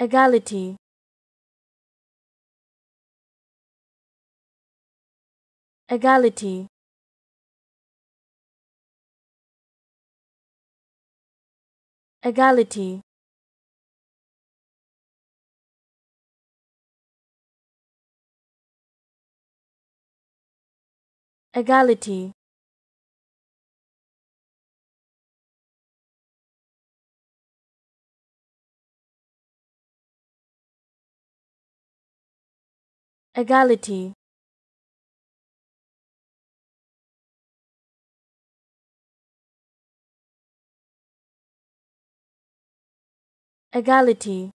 Egality Egality Egality Egality Egality Egality